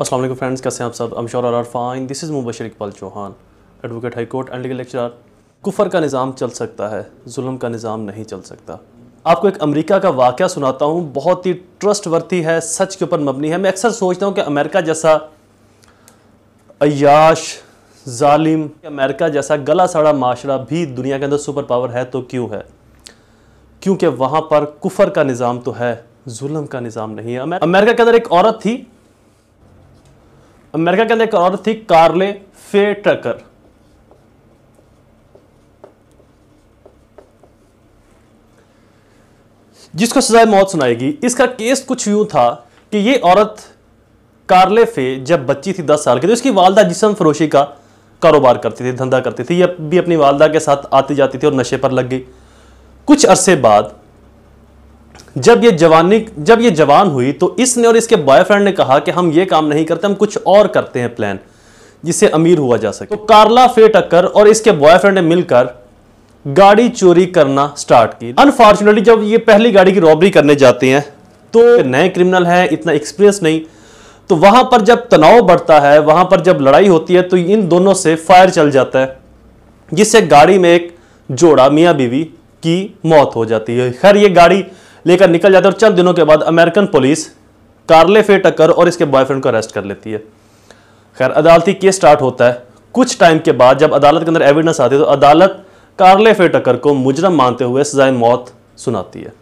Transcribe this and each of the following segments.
असल फ्रेंड्स कैसे हैं आप सब I'm sure are fine this is Mubashar Iqbal Chauhan advocate high court and legal lecturer कुफर का निज़ाम चल सकता है जुल्म का निज़ाम नहीं चल सकता आपको एक अमेरिका का वाक़ सुनाता हूँ बहुत ही ट्रस्ट वर्थी है सच के ऊपर मबनी है मैं अक्सर सोचता हूँ कि अमेरिका जैसा अयाश ालिम अमेरिका जैसा गला साड़ा माशरा भी दुनिया के अंदर सुपर पावर है तो क्यों है क्योंकि वहाँ पर कुफर का निज़ाम तो है जुल्म का निज़ाम नहीं है अमेरिका के अंदर एक औरत थी अमेरिका के अंदर एक औरत थी कार्ले फे ट्रकर जिसको सजाए मौत सुनाएगी इसका केस कुछ यूं था कि ये औरत कार्ले फे जब बच्ची थी दस साल की तो इसकी वालदा जिसम फरोशी का कारोबार करती थी धंधा करती थी ये भी अपनी वालदा के साथ आती जाती थी और नशे पर लग गई कुछ अरसे बाद जब ये जवानी जब ये जवान हुई तो इसने और इसके बॉयफ्रेंड ने कहा कि हम ये काम नहीं करते हम कुछ और करते हैं प्लान जिससे अमीर हुआ जा सके तो कार्ला फे टक्कर और इसके बॉयफ्रेंड ने मिलकर गाड़ी चोरी करना स्टार्ट की अनफॉर्चुनेटली जब ये पहली गाड़ी की रॉबरी करने जाते हैं तो नए क्रिमिनल हैं इतना एक्सपीरियंस नहीं तो वहां पर जब तनाव बढ़ता है वहां पर जब लड़ाई होती है तो इन दोनों से फायर चल जाता है जिससे गाड़ी में एक जोड़ा मियाँ बीवी की मौत हो जाती है खैर ये गाड़ी लेकर निकल जाते हैं और चंद दिनों के बाद अमेरिकन पुलिस कार्ले फे टक्कर और इसके बॉयफ्रेंड को अरेस्ट कर लेती है खैर अदालती केस स्टार्ट होता है कुछ टाइम के बाद जब अदालत के अंदर एविडेंस आती है तो अदालत कार्ले फे टक्कर को मुजरम मानते हुए सजाए मौत सुनाती है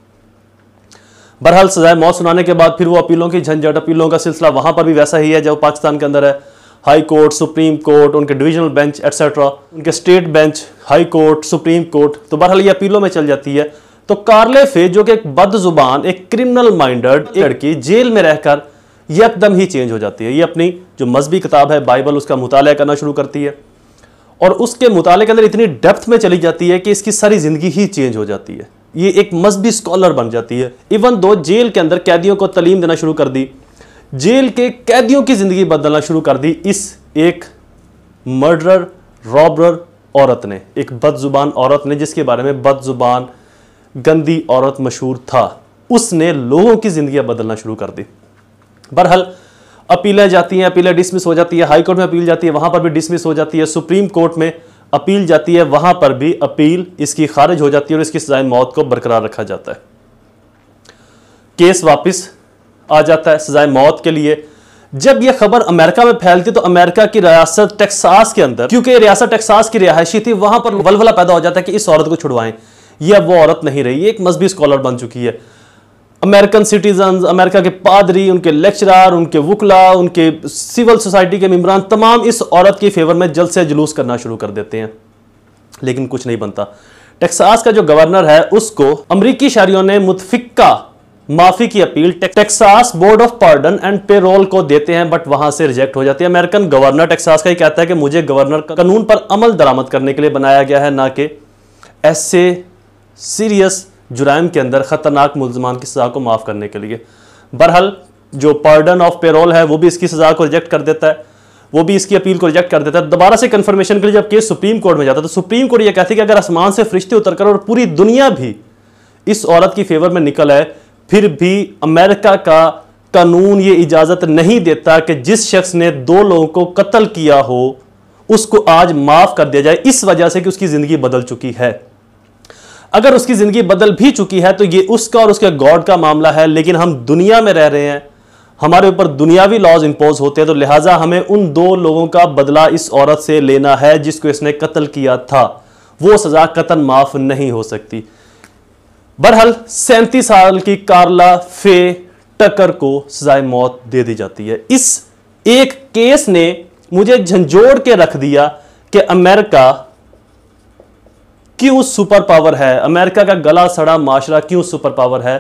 बहरहाल सजाए मौत सुनाने के बाद फिर वो अपीलों की झंझट अपीलों का सिलसिला वहां पर भी वैसा ही है जब पाकिस्तान के अंदर है हाई कोर्ट सुप्रीम कोर्ट उनके डिविजनल बेंच एट्सेट्रा उनके state bench high court supreme court तो बहरहाल ये अपीलों में चल जाती है तो कार्ले फे जो कि एक बदजुबान एक क्रिमिनल माइंडेड लड़की जेल में रहकर एकदम ही चेंज हो जाती है ये अपनी जो मजहबी किताब है बाइबल उसका मुताल करना शुरू करती है और उसके मुताले के अंदर इतनी डेप्थ में चली जाती है कि इसकी सारी ज़िंदगी ही चेंज हो जाती है ये एक मजहबी स्कॉलर बन जाती है इवन दो जेल के अंदर कैदियों को तलीम देना शुरू कर दी जेल के कैदियों की ज़िंदगी बदलना शुरू कर दी इस एक मर्डरर रॉबर औरत ने एक बदजुबान औरत ने जिसके बारे में बदजुबान गंदी औरत मशहूर था उसने लोगों की जिंदगी बदलना शुरू कर दी बहरहाल अपीलें जाती हैं अपीलें डिसमिस हो जाती है हाई कोर्ट में अपील जाती है वहां पर भी डिसमिस हो जाती है सुप्रीम कोर्ट में अपील जाती है वहां पर भी अपील इसकी खारिज हो जाती है और इसकी सजाए मौत को बरकरार रखा जाता है केस वापस आ जाता है सजाए मौत के लिए जब यह खबर अमेरिका में फैलती तो अमेरिका की रियासत टेक्सास के अंदर क्योंकि रियासत टेक्सास की रिहायशी थी वहां पर वलवला पैदा हो जाता है कि इस औरत को छुड़वाएं ये अब वो औरत नहीं रही एक मजहबी स्कॉलर बन चुकी है अमेरिकन सिटीजन अमेरिका के पादरी उनके लेक्चरार उनके वकला उनके सिविल सोसाइटी के मम्बरान तमाम इस औरत के फेवर में जल्द से जुलूस करना शुरू कर देते हैं लेकिन कुछ नहीं बनता टेक्सास का जो गवर्नर है उसको अमरीकी शहरियों ने मुतफिका माफी की appeal Texas board of pardon and parole को देते हैं बट वहां से रिजेक्ट हो जाती है अमेरिकन गवर्नर टेक्सास का ही कहता है कि मुझे गवर्नर कानून पर अमल दरामद करने के लिए बनाया गया है ना कि ऐसे सीरियस जुराइम के अंदर ख़तरनाक मुलजमान की सज़ा को माफ़ करने के लिए बहरहाल जो पार्डन ऑफ पेरोल है वो भी इसकी सज़ा को रिजेक्ट कर देता है वो भी इसकी अपील को रिजेक्ट कर देता है दोबारा से कन्फर्मेशन के लिए जब केस सुप्रीम कोर्ट में जाता है तो सुप्रीम कोर्ट ये कहती है कि अगर आसमान से फरिश्ते उतर कर और पूरी दुनिया भी इस औरत की फेवर में निकल आए फिर भी अमेरिका का कानून ये इजाज़त नहीं देता कि जिस शख्स ने दो लोगों को कत्ल किया हो उसको आज माफ़ कर दिया जाए इस वजह से कि उसकी ज़िंदगी बदल चुकी है अगर उसकी ज़िंदगी बदल भी चुकी है तो ये उसका और उसके गॉड का मामला है लेकिन हम दुनिया में रह रहे हैं हमारे ऊपर दुनियावी लॉज इम्पोज होते हैं तो लिहाजा हमें उन दो लोगों का बदला इस औरत से लेना है जिसको इसने कत्ल किया था वो सज़ा कतन माफ़ नहीं हो सकती बरहल सैंतीस साल की कार्ला फे टकर को सजाए मौत दे दी जाती है इस एक केस ने मुझे झंझोड़ के रख दिया कि अमेरिका क्यों सुपर पावर है अमेरिका का गला सड़ा माशरा क्यों सुपर पावर है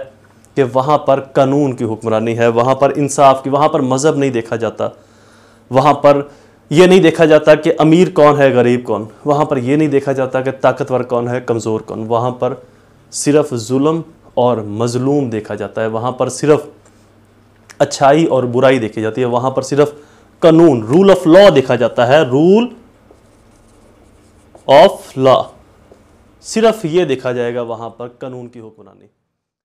कि वहां पर कानून की हुक्मरानी है वहां पर इंसाफ की वहां पर मज़हब नहीं देखा जाता वहां पर यह नहीं देखा जाता कि अमीर कौन है गरीब कौन वहां पर यह नहीं देखा जाता कि ताकतवर कौन है कमज़ोर कौन वहां पर सिर्फ जुल्म और मजलूम देखा जाता है वहां पर सिर्फ अच्छाई और बुराई देखी जाती है वहां पर सिर्फ कानून रूल ऑफ लॉ देखा जाता है रूल ऑफ लॉ सिर्फ ये देखा जाएगा वहाँ पर कानून की हुक्मरानी